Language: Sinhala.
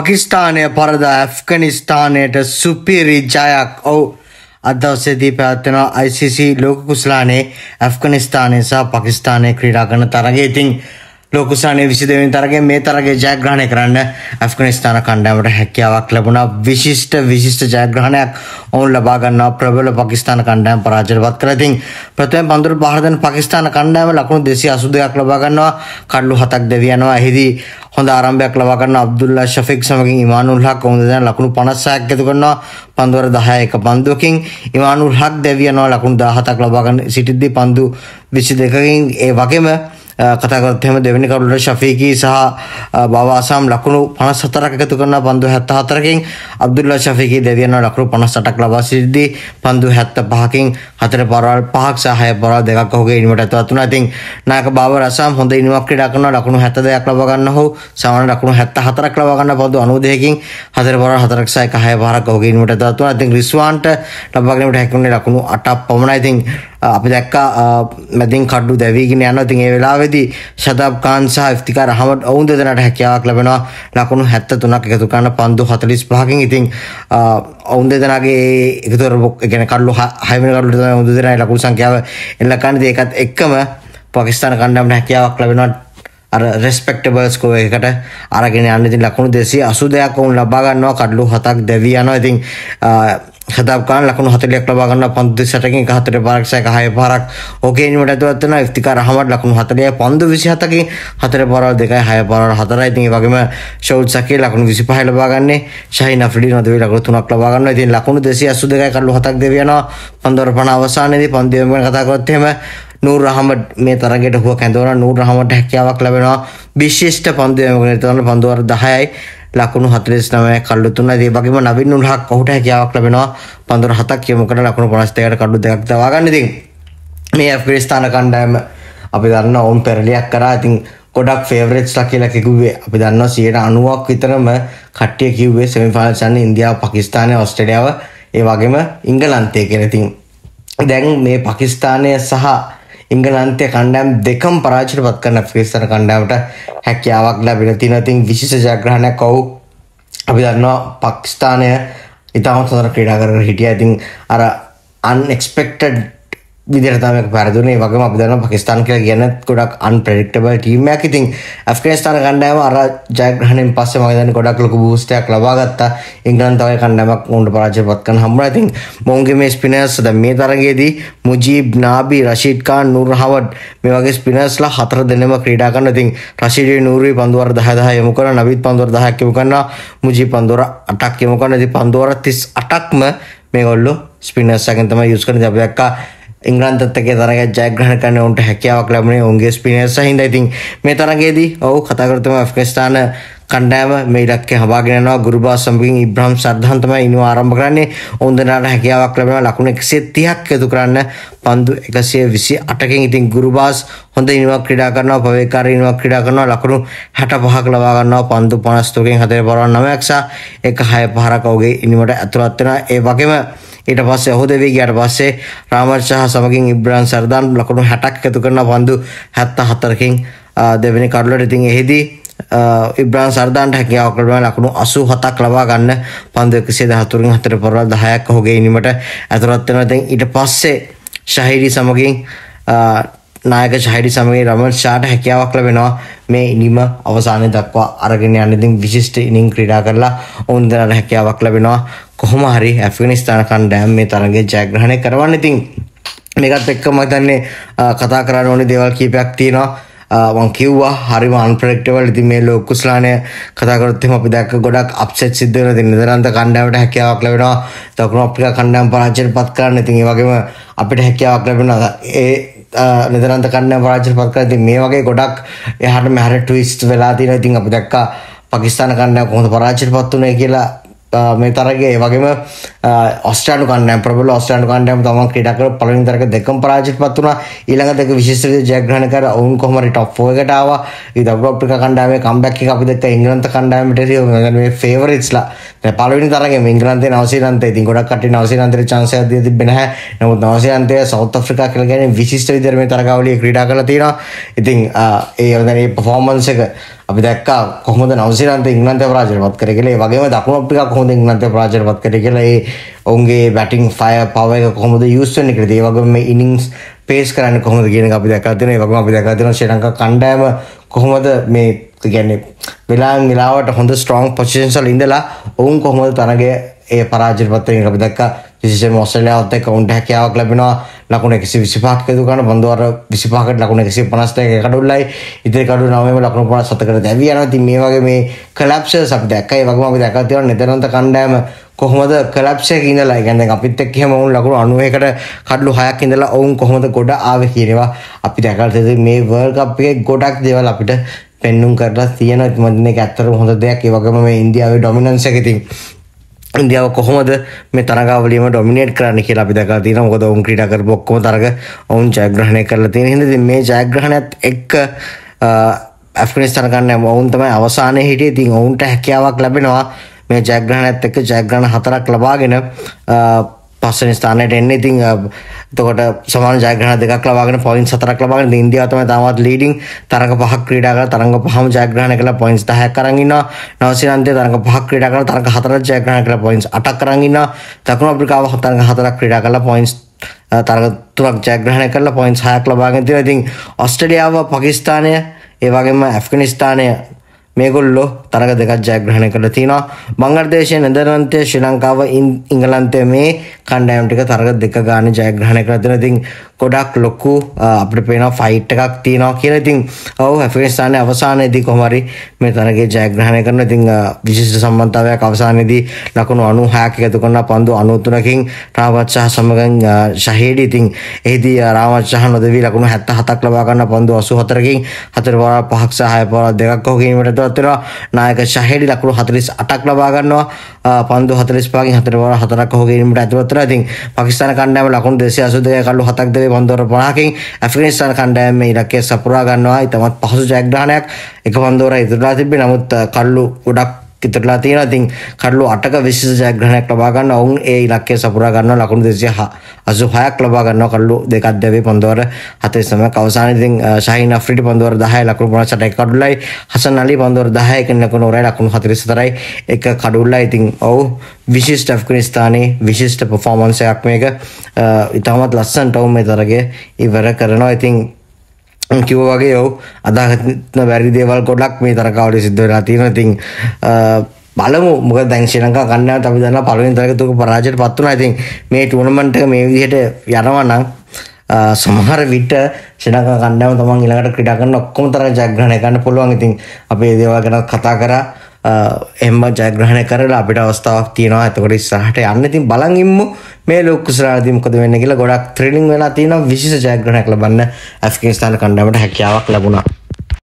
පකිස්ථානය පරද ඇෆ්කනිස්ථානයට සුපිරි ජයක් ඔවු අදවසේදී පැවත්වෙනවා ICC ලෝක කුස්ලානේ ඇෆ්කනිස්ථානය සහ පකිස්ථානය ක්‍රීඩා කරන තරගේඉතිං ලෝකුසානය විසිදවෙන් තරගේ මේ තරගේ ජයග්‍රහණය කරන්න ඇෆ්ගනිස්ථාන කණ්ඩෑමට හැකියාවක් ලැබුණා විශිෂ්ට විශිෂ්ට ජයග්‍රහණයක් ඔවුන් ලබාගන්නා ප්‍රබල පකිස්ාන කණ්ඩෑම් පරාජයටපත් කළා. ඉතින් ප්‍රථම පන්දුර පහර දෙන පාකිස්තාන කණ්ඩෑම ලකුණු 282ක් ලබා ගන්නවා. කඩලු හතක් දෙවි යනවා. එහිදී හොඳ ආරම්භයක් ලබා ගන්න අබ්දුල්ලා ෂෆික් සමගින් ඉමානුල් හක් ඔවුන් දෙන ලකුණු 56ක් එකතු කරනවා. පන්දුවර 10 එක පන්දුවකින් ඉමානුල් හක් දෙවි යනවා ලකුණු 17ක් ලබා ගන්න සිටිද්දී පන්දු 22කින් ඒ වගේම කතා කරත් එහෙම දෙවෙනි කරුණට ශෆීකි සහ බව අසම් ලකුණු 54ක් එකතු කරන පන්දු 74කින් අබ්දුල්ලා ශෆීකි දෙවියන්ව ලකුණු 58ක් ලබා සිටිද්දී පන්දු 75කින් හතර පරවල් පහක් සහ හය පරවල් දෙකක් ඔහුගේ ඉනිමට ඇතුළත් වුණා. ඉතින් නායක බව අසම් හොඳ ඉනිමක් ක්‍රීඩා කරනවා ලකුණු 72ක් ලබා ගන්න ඔහු සමාන ලකුණු 74ක් ලබා ගන්න පන්දු 92කින් හතර පරවල් හතරක් සහ එක හය පහක් ඔහුගේ ඉනිමට ඇතුළත් වුණා. ඉතින් රිස්වාන්ට ලබා ගැනීමට හැකි වුණේ ලකුණු 8ක් පමණයි. ඉතින් අපි දැක්කා මැතින් කඩ්ඩු දැවීගෙන යන ඉතින් ඒ වෙලාවේදී ශදබ් කාන් සහ ඉෆ්තිකාර අහමඩ් ඔවුන් දෙදෙනාට හැකියාවක් ලැබෙනවා ලකුණු 73ක් එකතු කරන පන්දු 45කින් ඉතින් ඔවුන් දෙදෙනාගේ එකතුර يعني කඩලු 6 වෙනි කඩලු තමයි ඔවුන් දෙදෙනාගේ ලකුණු සංඛ්‍යාව එල්ල කරන්නේ ඒකත් එක්කම පාකිස්තාන කණ්ඩායමට හැකියාවක් ලැබෙනවා අර රෙස්පෙක්ටබල්ස් කෝ එකට අරගෙන යන්න ඉතින් ලකුණු 280ක් වුන් ලබා ගන්නවා කඩලු හතක් දැවි යනවා ඉතින් හදක්කාන් ලකුණු 40ක් ලබා ගන්නවා පන්දු 26කින් 14 පාරක් සැක 6 පාරක් ඕකේනීමට ඇතුළත් වෙනවා ඉෆ්තිකාර අහමඩ් ලකුණු 40යි පන්දු 27කින් 4 පාරවල් 2යි 6 පාරවල් 4යි ඉතින් ඒ වගේම ෂෝල් සකේ ලකුණු 25 ලබා ගන්නේ ෂයින් අෆ්ලිඩි නදවි ලකුණු 3ක් ලබා ගන්නවා ඉතින් ලකුණු 282යි කඩලු 7ක් දෙවි යනවා පන්දුවර පණ අවසානයේදී පන්දු වෙන කතා කරොත් එහෙම නූර් රහමඩ් මේ තරගයට හුව කැඳවන නූර් රහමට හැකියාවක් ලැබෙනවා විශිෂ්ට පන්දුවමගෙන තවන පන්දුවර 10යි ලකුණු 49 කල්ලු 3යි ඒ වගේම නවින් උන්හක් ඔහුට හැකියාවක් ලැබෙනවා පන්දුවර 7ක් යොමු කරලා ලකුණු 52කට කඩු දෙකක් දවා ගන්න ඉතින් මේ ඇෆ්ගනිස්තාන කණ්ඩායම අපි දන්න ඔවුන් පෙරලියක් කරා ඉතින් ගොඩක් ෆේවරේට්ස්ලා කියලා කිව්වේ අපි දන්නවා 90ක් විතරම කට්ටිය කිව්වේ සෙමිෆයිනල්ස් යන්නේ ඉන්දියාව පාකිස්තානය ඔස්ට්‍රේලියාව ඒ වගේම ඉංගලන්තය කියලා. ඉතින් දැන් මේ පාකිස්තානය සහ ඉංගලන්තය කණ්ඩෑම් දෙකම් පරාචිට පත් කරන ෆිස්තර කණ්ඩෑමට හැකියාවක් ලැබෙන තින තින් විශේෂ ජයග්‍රහණයක් ඔවු අපි දන්නවා පක්ස්ථානය ඉතාම සොඳර ක්‍රීඩා කරන හිටිය ඉතින් අර අන්එක්ස්පෙක්ටඩ් විදිරතාවයක් පැරදුනේ වගේම අපි දන්න පකිස්ාන් කියලා කියන ගොඩක් අන් ප්‍රෙඩික්ටබල් ටීමයක් ඉතින් ඇෆ්ගනිස්ථාන කණ්ඩායම අර ජයග්‍රහණයෙන් පස්සේ මම දන්නේ ගොඩක් ලොකු බූස්ටයක් ලබා ගත්තා ඉංග්‍රීන්තාවේ කණ්ඩායමක් උන්ට පරාජය පත් කරන්න හම්බුණා ඉතින් මොවුන්ගේ මේ ස්පිනර්ස් දැන් මේ තරගයේදී මුජීබ් නාබි රෂීඩ් ඛාන් නූර් හවඩ් මේ වගේ ස්පිනර්ස්ලා හතර දෙනෙම ක්‍රීඩා කරනවා ඉතින් රෂීඩ් නූර්වි පන්දුවර 10 10 යොමු කරනවා නවීත් පන්දුවර 10ක් යොමු කරනවා මුජීබ් පන්දුවර 8ක් යොමු කරනවා ඉතින් පන්දුවර 38ක්ම මේගොල්ලෝ ස්පිනර්ස් එකෙන් තමයි යූස් කරන්නේ අපි දැක්කා ඉංග්‍රන්තත්තගේ තරග ජයග්‍රහණ කරන්න ඔුන්ට හැකියාවක් ලැබුණේ ඔුන්ගේ ස්පිනස් හිද ඉතින් මේ තරගේදී ඔහු කතාකරතම ෆ්ගස්ථාන කණ්ඩෑම මේ ඉලක්කය හබාගෙනවා ගුරුබා සම්පින් ඉබ්‍රහම් සද්ධාන්තම ඉනු ආරම්භ කරන්නේ ඔවුන්දනාට හැකියාවක් ලැබෙන ලකුණ එකසේ තිහක් යතු කරන්න පන්දු එකසිය විසි අටකින් ඉතින් ගුරුබාස් හොඳ ඉනිවක් ක්‍රඩා කරනවා පවේකාර ඉනිවක් ක්‍රඩා කරනවා ලකුණු හැට පහක් ලබාගන්නවා පන්දු පනස්තුකින් හතර පරවන් නමයක්සා එක හය පහරකවගේ ඉනිමට ඇතුළත්වෙන ඒ වගේම ඊට පස්සේ ඔහු දෙවී ගියාට පස්සේ රාමර්ෂහ සමගින් ඉබ්‍රාන් සර්දාන් ලකුණු 60ක් එකතු කරන පන්දු 74කින් දෙවෙනි කඩලට ඉතින් එහිදී ඉබ්‍රාන් සර්දාන්ට හැකියාවක් ලැබුණා ලකුණු 87ක් ලබා ගන්න පන්දු 114කින් හතර පොරවල් 10ක් ඔහුගේ ඉනිමට ඇතුළත් වෙනවා. ඉතින් ඊට පස්සේ ශහිරි සමගින් නායක ශහිරි සමගේ රමර්ෂාට හැකියාවක් ලැබෙනවා මේ ඉනිම අවසානය දක්වා අරගෙන යන්නඉතින් විශිෂ්ට ඉනිං ක්‍රීඩා කරලා ඔවුන් දෙනට හැකියාවක් ලැබෙනවා කොහොම හරි ඇෆිනිස්ථාන කණ්ඩෑම් මේ තරගේ ජයග්‍රහණය කරවන්න ඉතින් මේකත් එක්ක මතන්නේ කතා කරන්න ඕනි දේවල් කීපයක් තියෙනවා වන් කිව්වා හරිම අන්පරෙක්ටවල් ඉතින් මේ ලෝකුස්ලානය කතාකරොත්තම අපි දැක්ක ගොඩක් අප්සෙට් සිද්ධ වෙන ඉතින් නිතරන්ත කණ්ඩායමට හැකියාවක් ලැබෙනවා දකුණු අප්‍රිකා කණ්ඩායම පරාජයට පත් කරන්න ඉතින් ඒ වගේම අපිට හැකියාවක් ලැබෙනවා ඒ වෙදරන්ත කන්න පරාජය පත් කරලා ඉතින් මේ වගේ ගොඩක් එහාට මෙහාට ට්විස්ට් වෙලා තියෙනවා. ඉතින් අපි දැක්කා පාකිස්තාන කණ්ඩායම කොහොමද පරාජයට පත් වුනේ කියලා මේ තරගයේ ඒ වගේම ඔස්ට්‍රේලියානු කණ්ඩායම ප්‍රබල ඔස්ට්‍රේලියානු කණ්ඩායම තමන් ක්‍රීඩා කර පළවෙනි තරග දෙකම පරාජයට පත් වුණා ඊළඟ දෙක විශේෂ විදිහට ජයග්‍රහණ කර ඔවුන් කොහොම හරි টপ 4 එකට ආවා ඒ දකුණු අප්‍රිකා කණ්ඩායමේ කම්බැක් එක අපි දැක්ක ඉංග්‍රීන්ත කණ්ඩායමට ඒ මේ ෆේවරිට්ස්ලා පලවිනි තරගේ ඉංගලන්තේ නවසීලන්තේ ඉතින් ගොඩක් කට්ටිය නවසීලන්තේ chance එකක් දීලා තිබ්බේ නැහැ. නමුත් නවසීලන්තේ සවුත් ආෆ්‍රිකා කියලා කියන්නේ විශිෂ්ට විදිහට මේ තරගාවලියේ ක්‍රීඩා කරලා තියෙනවා. ඉතින් ඒ දැන් මේ performance එක අපි දැක්කා කොහොමද නවසීලන්තේ ඉංගලන්තේ පරාජයටපත් කරේ කියලා. ඒ වගේම දකුණු අප්‍රිකා කොහොමද ඉංගලන්තේ පරාජයටපත් කරේ කියලා. ඒ ඔවුන්ගේ බැටින් ෆයර් පවර් එක කොහොමද යූස් වෙන්නේ කියලා. ඒ වගේම මේ innings පේස් කරන්න කොහොමද කියන අපි දැකලා තියෙනවා. ඒ වගේම අපි දැකලා තියෙනවා ශ්‍රී ලංකා කණ්ඩායම කොහොමද මේ කියන්නේ වෙලාවෙන් වෙලාවට හොඳ ස්ට්‍රොං පොසිෂන්ස් වල ඉඳලා ඔවුන් කොහොමද තරගය ඒ පරාජය පත්‍රයෙන් අපි දැක්කා විශේෂයෙන්ම ඔස්ට්‍රේලියාවත් එක්ක ඔවුන්ට හැකියාවක් ලැබෙනවා ලකුණු 125ක යුතු කරන බඳුවර 25කට ලකුණු 152ක කඩුල්ලයි ඉතින් කඩු 9ම ලකුණු 57කට දැවි යනවා. ඉතින් මේ වගේ මේ කොලැප්සස් අපි දැක්කා. ඒ වගේම අපි දැකලා තියෙනවා නෙදරන්ත කණ්ඩායම කොහොමද කලප්ෂයක ඉඳලා ගැන අපිත් එක්ක එහෙම වුන් ලකුණු 90කට කඩලු 6ක් ඉඳලා ඔවුන් කොහොමද ගොඩ ආවේ කියන ඒවා අපි දැකලා තියෙන මේ වර්ල්ඩ් කප් එකේ ගොඩක් දේවල් අපිට පෙන්නුම් කරලා තියෙන මම මේක ඇත්තටම හොඳ දෙයක් ඒ වගේම මේ ඉන්දියාවේ ඩොමිනන්ස් එක ඉතින් ඉන්දියාව කොහොමද මේ තරගාවලියම ඩොමිනේට් කරන්න කියලා අපි දැකලා තියෙනවා. මොකද ඔවුන් ක්‍රීඩා කරපු ඔක්කොම තරග ඔවුන් ජයග්‍රහණය කරලා තියෙන හින්දා ඉතින් මේ ජයග්‍රහණයත් එක්ක ඇෆ්ගනිස්තාන ගන්න ඔවුන් තමයි අවසානයේ හිටියේ. ඉතින් ඔවුන්ට හැකියාවක් ලැබෙනවා මේ ජයග්‍රහණත් එක්ක ජයග්‍රහණ හතරක් ලබාගෙන පස්සන ස්ථානයට එන්න ඉතිං තකොට සමාන ජයග්‍රහණ දෙකක් ලබාගෙන පොයින් සතරක් ලබාගෙන ඉන්දියාව තමයි තාමත් ලීඩින් තරඟ පහක් ක්‍රීඩා කරලා තරඟ පහම ජයග්‍රහණය කළා පොයින්ට්ස් 10ක් අරන් ඉන්නවා නවසීලන්තය තරඟ පහක් ක්‍රීඩා කරලා තරඟ හතරක් ජයග්‍රහණය කළා පොයින්ට්ස් 8ක් අරන් ඉන්නවා දකුණු අප්‍රිකාව තරඟ හතරක් ක්‍රීඩා කළා පොයින්ට්ස් තරඟ තුනක් ජයග්‍රහණය කළා පොයින්ට්ස් 6ක් ලබාගෙන තියෙනවා ඉතින් ඔස්ට්‍රේලියාව පාකිස්තානය ඒ වගේම ඇෆ්ගනිස්ථානය මේගොල්ලො තරග දෙකක් ජයග්‍රහණ කළ තියෙනවා බංගර්දේශය නෙදරන්තය ශ්‍රී ලංකාව ඉංගලන්තය මේ කණ්ඩයම් ටික තරග දෙක ගාන ජයග්‍රහණ කරලා දෙන ඉතින් ගොඩක් ලොකු අපිට පේනවා ෆයිට් එකක් තියෙනවා කියලා ඉතින් ඔව් ඇෆ්ගනිස්තානයේ අවසානයේදී කොහොමරි මේ තරගේ ජයග්‍රහණය කරන ඉතින් විශිෂ්ට සම්බන්ධතාවයක් අවසානයේදී ලකුණු 96ක් එකතු කරන පන්දු 93කින් රාවත් ශහ සමගන් ශහේඩි ඉතින් එහිදී රාවත් ශහ නොදෙවි ලකුණු 77ක් ලබා ගන්න පන්දු 84කින් හතර පාරක් පහක් සහ හය පාරක් දෙකක් හෝ ගැනීමට ඇතුළත් වෙනවා නායක ශහේඩි ලකුණු 48ක් ලබා ගන්නවා පන්දු 45කින් හතර පාරක් හතරක් හෝ ගැනීමට ඇතුළත් අතර ඉතින් පකිස්ාන කණ්ඩෑම ලකුණු දෙසය අසුදය කල්ලු හතක් දෙේ පොන්දොර පනාකින් ඇෆිනිස්ාන කණ්ඩෑම ඉලක්කේ සපුරා ගන්නවා ඉතමත් පහසු ජයග්‍රහණයක් එක පොන්දෝර ඉතුරලා තිබේ නමුත් කල්ලු ගොඩක් ඉතුරුලා තියෙනවා. ඉතින් කඩළු 8ක විශේෂ ජයග්‍රහණයක් ලබා ගන්න ඔවුන් ඒ ඉලක්කය සපුරා ගන්නවා ලකුණු 286ක් ලබා ගන්නවා කඩළු දෙකක් දැවේ පන්දවර 49ක් අවසානයේ ඉතින් ශාහින් අෆ්රිඩි පන්දවර 10යි ලකුණු 58යි කඩුල්ලයි හසන් අලි පන්දවර 10යි කියන ලකුණු 9යි ලකුණු 44යි එක කඩුල්ලයි. ඉතින් ඔව් විශිෂ්ට ඇෆ්ගනිස්ථානයේ විශිෂ්ට පර්ෆෝමන්ස් එකක් මේක ඉතාමත් ලස්සනට ඔවුන් මේ තරගය ඉවර කරනවා. ඉතින් කිව වගේ ඔවු අදාගත්න බැරි දේවල් ගොඩක් මේ තරකාවට සිද්ධ වෙලා තියෙන තින් බලමු මොක දැංශනක කන්න අපි දන්න පලුවෙන් තරකතුක පරාජයට පත්වන ඉතින් මේ ටුවනමන්ට මේ විදිහට යනවනම් සමහර විට ශනක කන්නම තමන් ඉලකට ක්‍රඩා කරන්න ඔක්කොම තර ජග්‍රහණ ගන්න පුළුවන් ඉතින් අපේ දේවල් ගැන කතා කරා එම ජයග්‍රහණ කරලා අපිට අවස්ථාවක් තියෙනවා ඇතකොට ඉස්සරහට යන්න ඉතින් බලන් ඉමු මේ ලොක්කුසරාදී මොකද වෙන්නේ කියලා ගොඩක් ත්‍රිලින් වෙලා තියෙනවා විශේෂ ජයග්‍රහණයක් ලබන්න ඇෆ්ගනිස්තාන කණ්ඩායමට හැකියාවක් ලැබුණා